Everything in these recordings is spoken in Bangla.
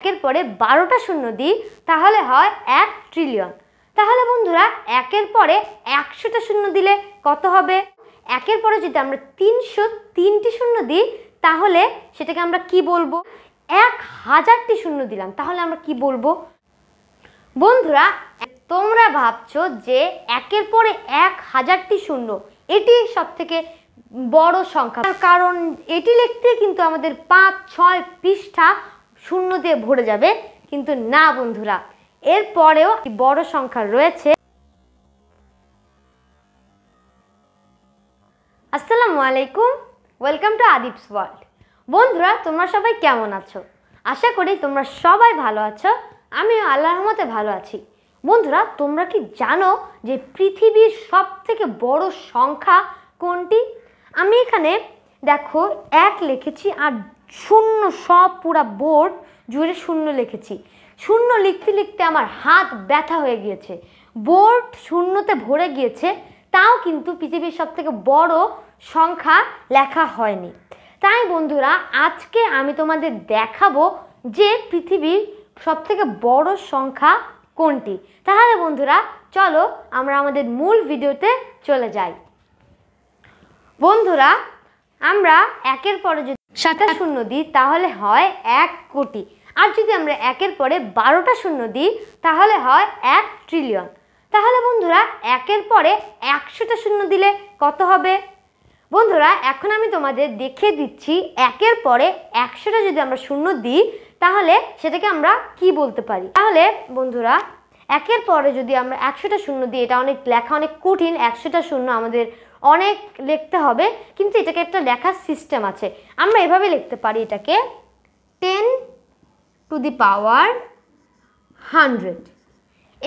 একের পরে বারোটা শূন্য দিই তাহলে হয় এক ট্রিলিয়ন তাহলে বন্ধুরা একের পরে একশোটা শূন্য দিলে কত হবে একের পরে যদি আমরা তিনশো তিনটি শূন্য দিই তাহলে সেটাকে আমরা কি বলবো এক হাজারটি শূন্য দিলাম তাহলে আমরা কি বলবো বন্ধুরা তোমরা ভাবছো যে একের পরে এক হাজারটি শূন্য এটি সব থেকে বড় সংখ্যা কারণ এটি লিখতে কিন্তু আমাদের পাঁচ ছয় পৃষ্ঠা শূন্য দিয়ে ভরে যাবে কিন্তু না বন্ধুরা এরপরেও বড় সংখ্যা রয়েছে আসসালামু আলাইকুম ওয়েলকাম টু আদিপস ওয়ার্ল্ড বন্ধুরা তোমরা সবাই কেমন আছো আশা করি তোমরা সবাই ভালো আছো আমিও আল্লাহর মতে ভালো আছি বন্ধুরা তোমরা কি জানো যে পৃথিবীর সব থেকে বড় সংখ্যা কোনটি আমি এখানে দেখো এক লিখেছি আর শূন্য সব পুরা বোর্ড জুড়ে শূন্য লিখেছি শূন্য লিখতে লিখতে আমার হাত ব্যথা হয়ে গিয়েছে বোর্ড শূন্যতে ভরে গিয়েছে তাও কিন্তু পৃথিবীর সবথেকে বড় সংখ্যা লেখা হয়নি তাই বন্ধুরা আজকে আমি তোমাদের দেখাবো যে পৃথিবীর সবথেকে বড় সংখ্যা কোনটি তাহলে বন্ধুরা চলো আমরা আমাদের মূল ভিডিওতে চলে যাই বন্ধুরা আমরা একের পরে সাতটা শূন্য দিই তাহলে হয় এক কোটি আর যদি আমরা একের পরে বারোটা শূন্য দিই তাহলে হয় এক ট্রিলিয়ন তাহলে বন্ধুরা একের পরে একশোটা শূন্য দিলে কত হবে বন্ধুরা এখন আমি তোমাদের দেখিয়ে দিচ্ছি একের পরে একশোটা যদি আমরা শূন্য দিই তাহলে সেটাকে আমরা কি বলতে পারি তাহলে বন্ধুরা একের পরে যদি আমরা একশোটা শূন্য দিই এটা অনেক লেখা অনেক কঠিন একশোটা শূন্য আমাদের অনেক লিখতে হবে কিন্তু এটাকে একটা লেখার সিস্টেম আছে আমরা এভাবে লিখতে পারি এটাকে ten to the power hundred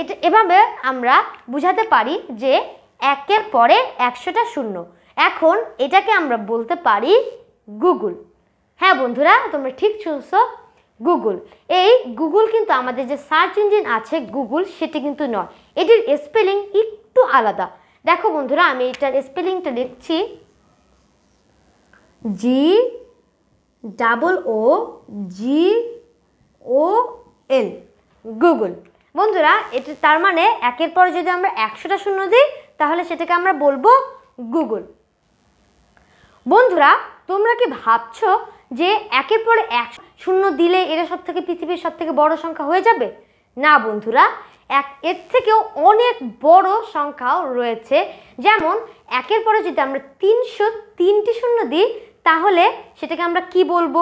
এটা এভাবে আমরা বুঝাতে পারি যে একের পরে একশোটা শূন্য এখন এটাকে আমরা বলতে পারি গুগল হ্যাঁ বন্ধুরা তোমরা ঠিক শুনছো গুগল এই গুগল কিন্তু আমাদের যে সার্চ ইঞ্জিন আছে গুগল সেটি কিন্তু নয় এটির স্পেলিং একটু আলাদা দেখো বন্ধুরা আমি এটার স্পেলিংটা লিখছি জি ডাবল ও জি ও এল গুগল বন্ধুরা এটি তার মানে একের পর যদি আমরা একশোটা শূন্য দিই তাহলে সেটাকে আমরা বলবো গুগল বন্ধুরা তোমরা কি ভাবছো যে একের পর এক শূন্য দিলে এটা সব থেকে পৃথিবীর সব থেকে বড় সংখ্যা হয়ে যাবে না বন্ধুরা এক এর থেকেও অনেক বড় সংখ্যাও রয়েছে যেমন একের পরে যদি আমরা তিনশো তিনটি শূন্য দিই তাহলে সেটাকে আমরা কি বলবো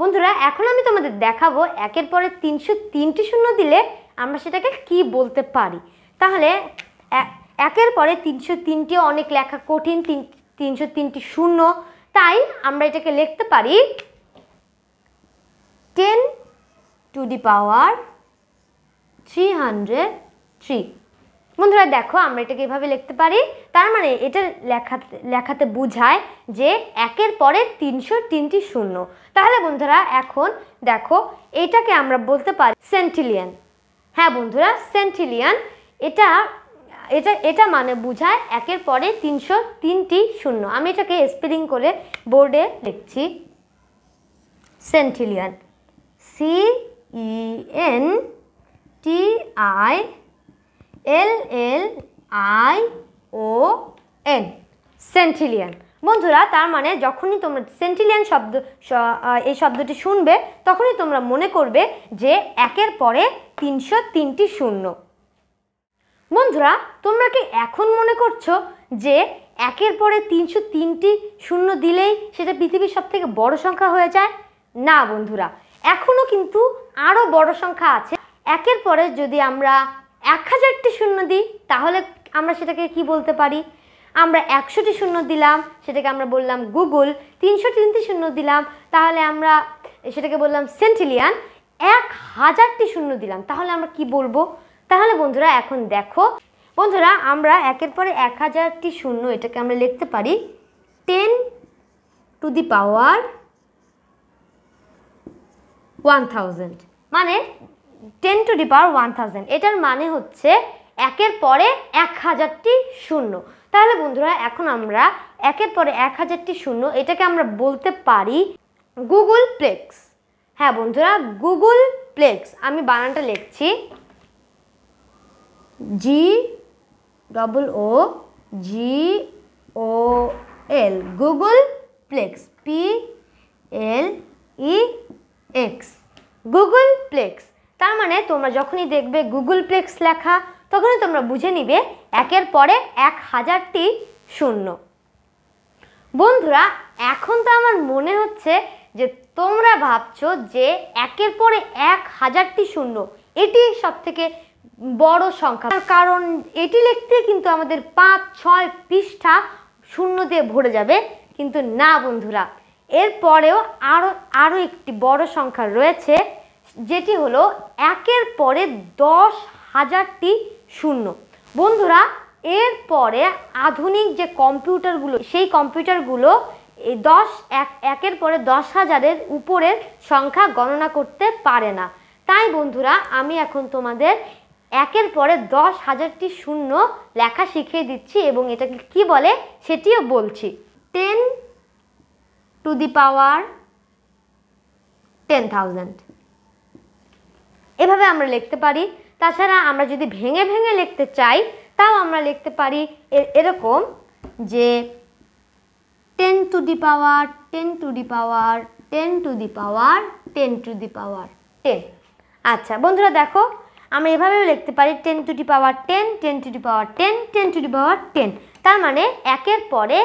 বন্ধুরা এখন আমি তোমাদের দেখাবো একের পরে তিনশো তিনটি শূন্য দিলে আমরা সেটাকে কি বলতে পারি তাহলে একের পরে তিনশো তিনটি অনেক লেখা কঠিন তিন তিনশো তিনটি শূন্য তাই আমরা এটাকে লিখতে পারি ten to the power three hundred three বন্ধুরা দেখো আমরা এটাকে এভাবে লিখতে পারি তার মানে এটা লেখাতে লেখাতে বোঝায় যে একের পরে তিনশো তিনটি শূন্য তাহলে বন্ধুরা এখন দেখো এটাকে আমরা বলতে পারি সেন্টিলিয়ান হ্যাঁ বন্ধুরা সেন্টিলিয়ান এটা এটা এটা মানে বুঝায় একের পরে তিনশো তিনটি শূন্য আমি এটাকে স্পেলিং করে বোর্ডে লিখছি centillion C E N T I L L I O N centillion বন্ধুরা তার মানে যখনই তোমরা সেন্টিলিয়ান শব্দ এই শব্দটি শুনবে তখনই তোমরা মনে করবে যে একের পরে তিনশো তিনটি শূন্য বন্ধুরা তোমরা কি এখন মনে করছো যে একের পরে তিনশো তিনটি শূন্য দিলেই সেটা পৃথিবীর সব থেকে বড় সংখ্যা হয়ে যায় না বন্ধুরা এখনও কিন্তু আরও বড় সংখ্যা আছে একের পরে যদি আমরা এক হাজারটি শূন্য দিই তাহলে আমরা সেটাকে কি বলতে পারি আমরা একশোটি শূন্য দিলাম সেটাকে আমরা বললাম গুগল তিনশো তিনটি শূন্য দিলাম তাহলে আমরা সেটাকে বললাম সেন্টিলিয়ান এক হাজারটি শূন্য দিলাম তাহলে আমরা কি বলবো তাহলে বন্ধুরা এখন দেখো বন্ধুরা আমরা একের পরে এক হাজারটি শূন্য এটাকে আমরা লিখতে পারি ten to the power one thousand মানে ten to the power one thousand এটার মানে হচ্ছে একের পরে এক হাজারটি শূন্য তাহলে বন্ধুরা এখন আমরা একের পরে এক হাজারটি শূন্য এটাকে আমরা বলতে পারি গুগল প্লেক্স হ্যাঁ বন্ধুরা গুগল প্লেক্স আমি বানানটা লিখছি G double O G O L Google Plex P L E X Google Plex তার মানে তোমরা যখনই দেখবে গুগল প্লেক্স লেখা তখনই তোমরা বুঝে নিবে একের পরে এক হাজারটি শূন্য বন্ধুরা এখন তো আমার মনে হচ্ছে যে তোমরা ভাবছো যে একের পরে এক হাজারটি শূন্য এটি সবথেকে বড় সংখ্যা কারণ এটি লিখতে কিন্তু আমাদের পাঁচ ছয় পৃষ্ঠা শূন্য দিয়ে ভরে যাবে কিন্তু না বন্ধুরা এরপরেও আরও আরও একটি বড় সংখ্যা রয়েছে যেটি হলো একের পরে দশ হাজারটি শূন্য বন্ধুরা এরপরে আধুনিক যে কম্পিউটারগুলো সেই কম্পিউটারগুলো এই দশ এক একের পরে দশ হাজারের উপরের সংখ্যা গণনা করতে পারে না তাই বন্ধুরা আমি এখন তোমাদের একের পরে দশ হাজারটি শূন্য লেখা শিখিয়ে দিচ্ছি এবং এটাকে কি বলে সেটিও বলছি ten to the power ten thousand এভাবে আমরা লিখতে পারি তাছাড়া আমরা যদি ভেঙে ভেঙে লিখতে চাই তাও আমরা লিখতে পারি এরকম যে ten to the power ten to the power ten to the power ten to the power ten আচ্ছা বন্ধুরা দেখো আমরা এভাবেও লিখতে পারি ten to the power ten ten to the power ten ten to the power ten তার মানে একের পরে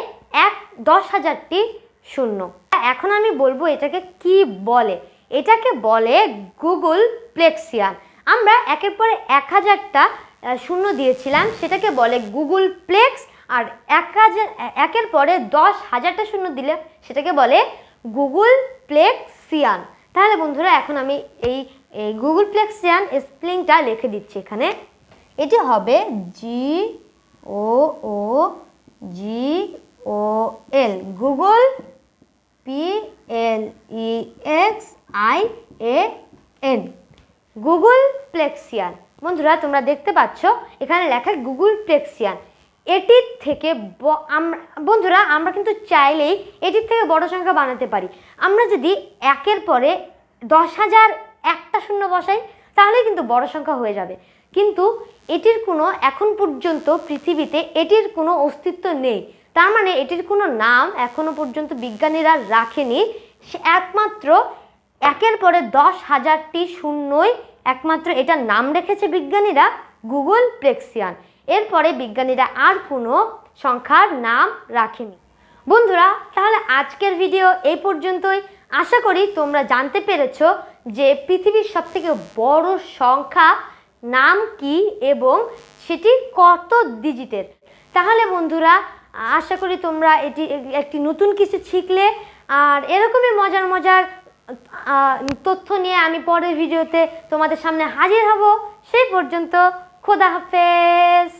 এক দশ হাজারটি শূন্য এখন আমি বলবো এটাকে কি বলে এটাকে বলে গুগল প্লেক্সিয়ান আমরা একের পরে এক হাজারটা শূন্য দিয়েছিলাম সেটাকে বলে গুগল প্লেক্স আর এক হাজার একের পরে দশ হাজারটা শূন্য দিলে সেটাকে বলে গুগল প্লেক্সিয়ান তাহলে বন্ধুরা এখন আমি এই এই গুগল প্লেক্সিয়ান স্প্লিংটা লিখে দিচ্ছি এখানে এটি হবে G O O G O L googol P L E X I A N googolplexian বন্ধুরা তোমরা দেখতে পাচ্ছ এখানে লেখা গুগল প্লেক্সিয়ান এটির থেকে বন্ধুরা আমরা কিন্তু চাইলেই এটির থেকে বড় সংখ্যা বানাতে পারি আমরা যদি একের পরে দশ হাজার একটা শূন্য বসাই তাহলে কিন্তু বড় সংখ্যা হয়ে যাবে কিন্তু এটির কোনো এখন পর্যন্ত পৃথিবীতে এটির কোনো অস্তিত্ব নেই তার মানে এটির কোনো নাম এখনও পর্যন্ত বিজ্ঞানীরা রাখেনি সে একমাত্র একের পরে দশ হাজারটি শূন্যই একমাত্র এটার নাম রেখেছে বিজ্ঞানীরা গুগল প্লেক্সিয়ান এরপরে বিজ্ঞানীরা আর কোনো সংখ্যার নাম রাখেনি বন্ধুরা তাহলে আজকের ভিডিও এই পর্যন্তই আশা করি তোমরা জানতে পেরেছো যে পৃথিবীর সবথেকে বড় সংখ্যা নাম কি এবং সেটি কত ডিজিটের তাহলে বন্ধুরা আশা করি তোমরা এটি একটি নতুন কিছু শিখলে আর এরকমই মজার মজার তথ্য নিয়ে আমি পরের ভিডিওতে তোমাদের সামনে হাজির হব সেই পর্যন্ত খোদা হাফেজ